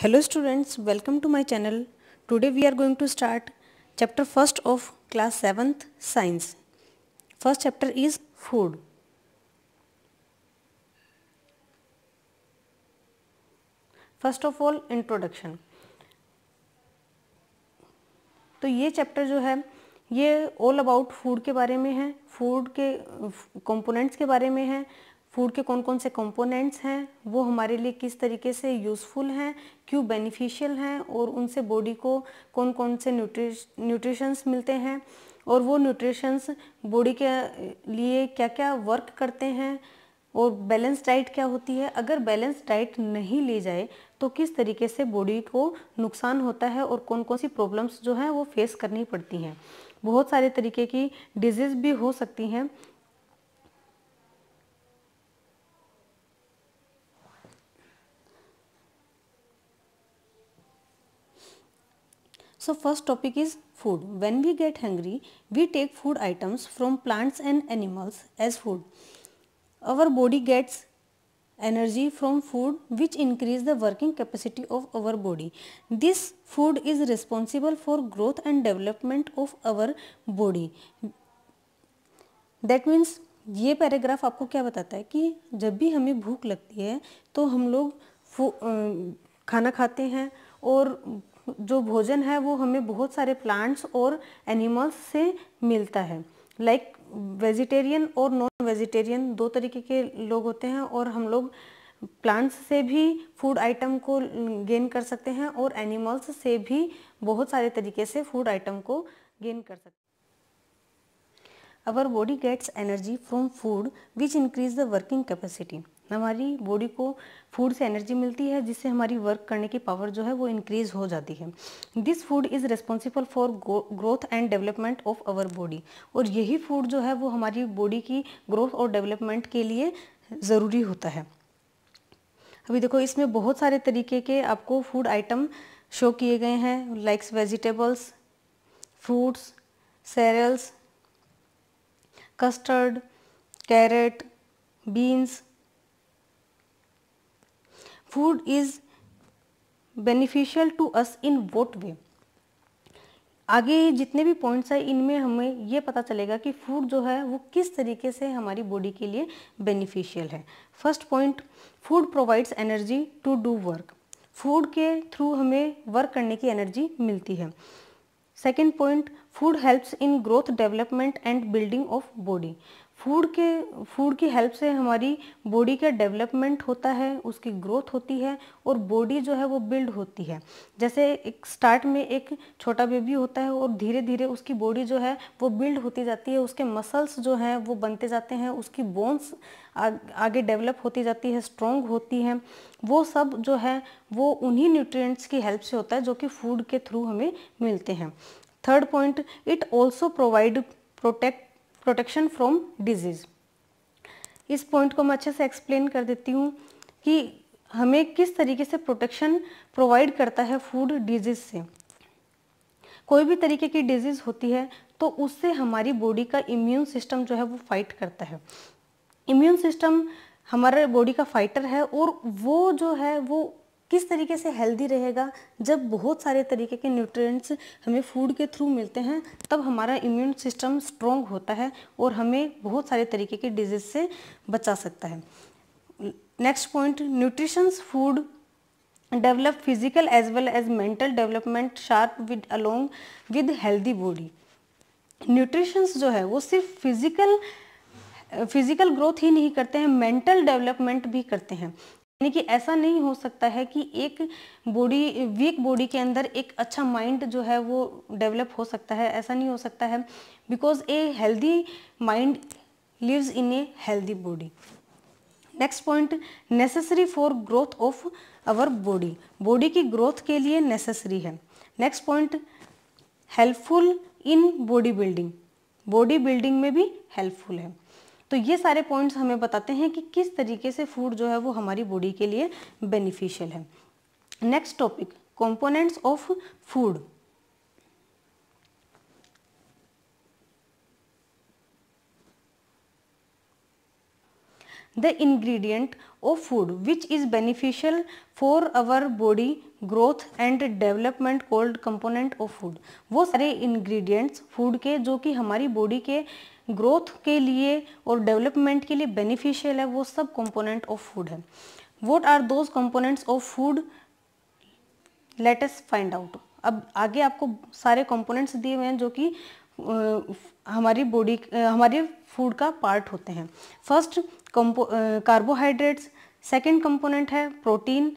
hello students welcome to my channel today we are going to start chapter first of class 7th science first chapter is food first of all introduction तो ये chapter जो है ये all about food के बारे में है food के कंपोनेंट्स के बारे में है फूड के कौन कौन से कंपोनेंट्स हैं वो हमारे लिए किस तरीके से यूज़फुल हैं क्यों बेनिफिशियल हैं और उनसे बॉडी को कौन कौन से न्यूट्रिश न्यूट्रिशंस मिलते हैं और वो न्यूट्रिशंस बॉडी के लिए क्या क्या वर्क करते हैं और बैलेंस डाइट क्या होती है अगर बैलेंस डाइट नहीं ली जाए तो किस तरीके से बॉडी को नुकसान होता है और कौन कौन सी प्रॉब्लम्स जो हैं वो फेस करनी पड़ती हैं बहुत सारे तरीके की डिजीज़ भी हो सकती हैं so first topic is food when we get hungry we take food items from plants and animals as food our body gets energy from food which increase the working capacity of our body this food is responsible for growth and development of our body that means ये paragraph आपको क्या बताता है कि जब भी हमें भूख लगती है तो हम लोग खाना खाते हैं और जो भोजन है वो हमें बहुत सारे प्लांट्स और एनिमल्स से मिलता है लाइक वेजिटेरियन और नॉन वेजिटेरियन दो तरीके के लोग होते हैं और हम लोग प्लांट्स से भी फूड आइटम को गेन कर सकते हैं और एनिमल्स से भी बहुत सारे तरीके से फूड आइटम को गेन कर सकते हैं our body gets energy from food which increase the working capacity हमारी बॉडी को फूड से एनर्जी मिलती है जिससे हमारी वर्क करने की पावर जो है वो इंक्रीज हो जाती है this food is responsible for growth and development of our body और यही फूड जो है वो हमारी बॉडी की ग्रोथ और डेवलपमेंट के लिए ज़रूरी होता है अभी देखो इसमें बहुत सारे तरीके के आपको फूड आइटम शो किए गए हैं likes vegetables fruits cereals custard carrot beans food is beneficial to us in what way आगे जितने भी पॉइंट्स हैं इनमें हमें ये पता चलेगा कि फूड जो है वो किस तरीके से हमारी बॉडी के लिए बेनिफिशियल है first point food provides energy to do work food के थ्रू हमें वर्क करने की एनर्जी मिलती है second point food helps in growth development and building of body food के फूड की हेल्प से हमारी बॉडी का डेवलपमेंट होता है उसकी ग्रोथ होती है और बॉडी जो है वो बिल्ड होती है जैसे एक स्टार्ट में एक छोटा बेबी होता है और धीरे धीरे उसकी बॉडी जो है वो बिल्ड होती जाती है उसके मसल्स जो हैं वो बनते जाते हैं उसकी बोन्स आगे डेवलप होती जाती है स्ट्रोंग होती हैं वो सब जो है वो उन्हीं न्यूट्रिएंट्स की हेल्प से होता है जो कि फूड के थ्रू हमें मिलते हैं third point it also provide protect protection from disease इस पॉइंट को मैं अच्छे से एक्सप्लेन कर देती हूँ कि हमें किस तरीके से प्रोटेक्शन प्रोवाइड करता है फूड डिजीज से कोई भी तरीके की डिजीज होती है तो उससे हमारी बॉडी का इम्यून सिस्टम जो है वो फाइट करता है इम्यून सिस्टम हमारे बॉडी का फाइटर है और वो जो है वो किस तरीके से हेल्दी रहेगा जब बहुत सारे तरीके के न्यूट्रिएंट्स हमें फूड के थ्रू मिलते हैं तब हमारा इम्यून सिस्टम स्ट्रॉन्ग होता है और हमें बहुत सारे तरीके के डिजीज से बचा सकता है next point nutritions food develop physical as well as mental development sharp with along with healthy body nutritions जो है वो सिर्फ फिजिकल फिजिकल ग्रोथ ही नहीं करते हैं मेंटल डेवलपमेंट भी करते हैं यानी कि ऐसा नहीं हो सकता है कि एक बॉडी वीक बॉडी के अंदर एक अच्छा माइंड जो है वो डेवलप हो सकता है ऐसा नहीं हो सकता है because a healthy mind lives in a healthy body next point necessary for growth of our body body की ग्रोथ के लिए नेसेसरी है next point helpful in body building body building में भी हेल्पफुल है तो ये सारे पॉइंट्स हमें बताते हैं कि किस तरीके से फूड जो है वो हमारी बॉडी के लिए बेनिफिशियल है next topic components of food the ingredient of food which is beneficial for our body growth and development called component of food वो सारे इंग्रेडिएंट्स फूड के जो कि हमारी बॉडी के ग्रोथ के लिए और डेवलपमेंट के लिए बेनिफिशियल है वो सब कंपोनेंट ऑफ फूड है what are those components of food let's find out अब आगे आपको सारे कंपोनेंट्स दिए हुए हैं जो कि हमारी बॉडी हमारे फूड का पार्ट होते हैं फर्स्ट कार्बोहाइड्रेट्स सेकेंड कंपोनेंट है प्रोटीन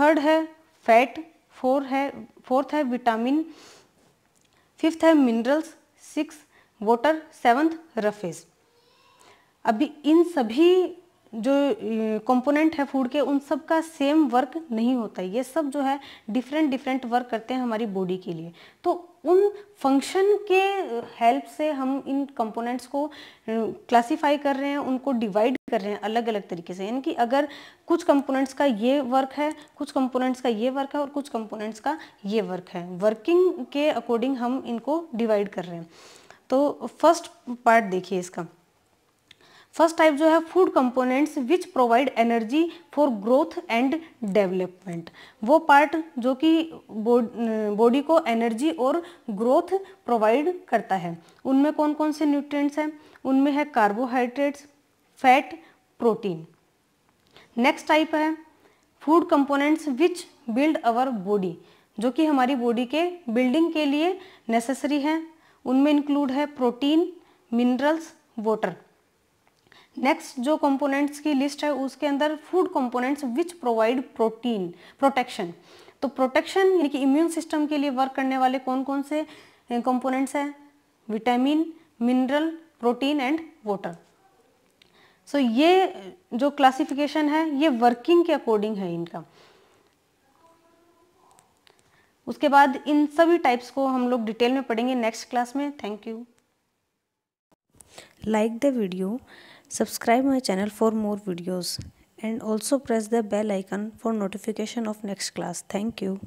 थर्ड है फैट फोर है फोर्थ है विटामिन फिफ्थ है minerals six water seventh roughage अभी इन सभी जो कंपोनेंट है फूड के उन सब का सेम वर्क नहीं होता ये सब जो है डिफरेंट डिफरेंट वर्क करते हैं हमारी बॉडी के लिए तो उन फंक्शन के हेल्प से हम इन कंपोनेंट्स को क्लासिफाई कर रहे हैं उनको डिवाइड कर रहे हैं अलग अलग तरीके से यानी कि अगर कुछ कंपोनेंट्स का ये वर्क है कुछ कंपोनेंट्स का ये वर्क है और कुछ कंपोनेंट्स का ये वर्क है वर्किंग के अकॉर्डिंग हम इनको डिवाइड कर रहे हैं तो फर्स्ट पार्ट देखिए इसका फर्स्ट टाइप जो है food components which provide energy for growth and development वो पार्ट जो कि बॉडी को एनर्जी और ग्रोथ प्रोवाइड करता है उनमें कौन कौन से न्यूट्रिएंट्स हैं उनमें है carbohydrates fat protein next type है food components which build our body जो कि हमारी बॉडी के बिल्डिंग के लिए नेसेसरी है उनमें इंक्लूड है प्रोटीन मिनरल्स वाटर नेक्स्ट जो कंपोनेंट्स की लिस्ट है उसके अंदर food components which provide protein protection तो प्रोटेक्शन यानी कि इम्यून सिस्टम के लिए वर्क करने वाले कौन कौन से कंपोनेंट्स हैं vitamin mineral protein and water so ये जो क्लासिफिकेशन है ये वर्किंग के अकॉर्डिंग है इनका उसके बाद इन सभी टाइप्स को हम लोग डिटेल में पढ़ेंगे नेक्स्ट क्लास में thank you like the video subscribe my channel for more videos and also press the bell icon for notification of next class thank you